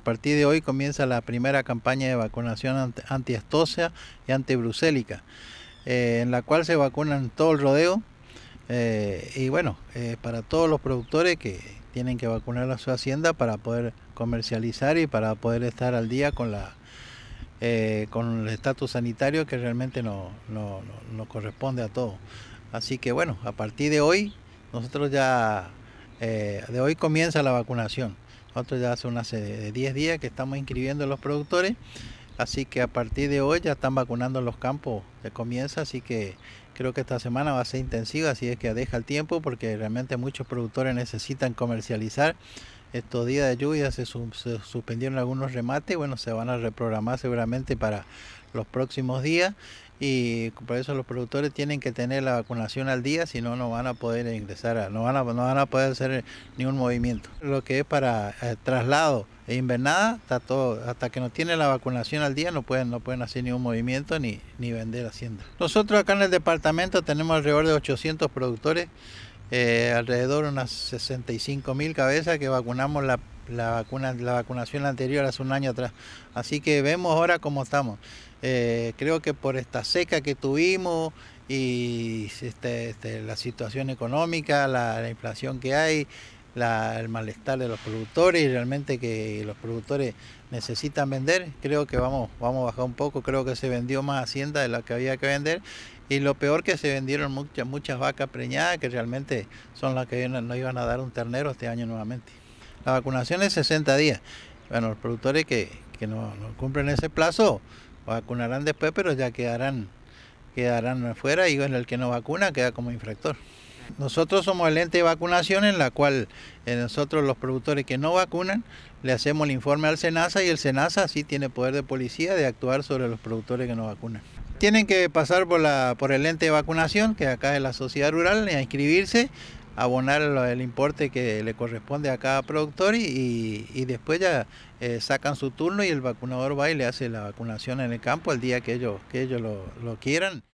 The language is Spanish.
A partir de hoy comienza la primera campaña de vacunación antiestósea y antibrucélica, eh, en la cual se vacunan todo el rodeo eh, y bueno, eh, para todos los productores que tienen que vacunar a su hacienda para poder comercializar y para poder estar al día con la con el estatus sanitario que realmente nos corresponde a todos. Así que bueno, a partir de hoy, nosotros ya, de hoy comienza la vacunación. Nosotros ya hace una 10 eh, días que estamos inscribiendo los productores, así que a partir de hoy ya están vacunando los campos de comienza, así que creo que esta semana va a ser intensiva, así es que deja el tiempo porque realmente muchos productores necesitan comercializar estos días de lluvia se, suspendieron algunos remates, bueno, se van a reprogramar seguramente para los próximos días y por eso los productores tienen que tener la vacunación al día, si no, no van a poder ingresar, no, van a, no van a poder hacer ningún movimiento. Lo que es para eh, traslado e invernada, está todo, hasta que no tienen la vacunación al día no pueden, no pueden hacer ningún movimiento ni, ni vender hacienda. Nosotros acá en el departamento tenemos alrededor de 800 productores eh, alrededor de unas 65 mil cabezas que vacunamos la, la, vacuna, la vacunación anterior hace un año atrás. Así que vemos ahora cómo estamos. Eh, creo que por esta seca que tuvimos y este, este, la situación económica, la inflación que hay, el malestar de los productores y realmente que los productores necesitan vender, creo que vamos, vamos a bajar un poco, creo que se vendió más hacienda de la que había que vender y lo peor que se vendieron muchas, muchas vacas preñadas que realmente son las que no, iban a dar un ternero este año nuevamente. La vacunación es 60 días. Bueno, los productores que, no, cumplen ese plazo vacunarán después, pero ya quedarán, quedarán afuera y el que no vacuna queda como infractor. Nosotros somos el ente de vacunación en la cual eh, nosotros los productores que no vacunan le hacemos el informe al SENASA y el SENASA sí tiene poder de policía de actuar sobre los productores que no vacunan. Tienen que pasar por, la, por el ente de vacunación, que acá es la sociedad rural, a inscribirse, abonar el importe que le corresponde a cada productor y, después ya eh, sacan su turno y el vacunador va y le hace la vacunación en el campo el día que ellos, que ellos lo, lo quieran.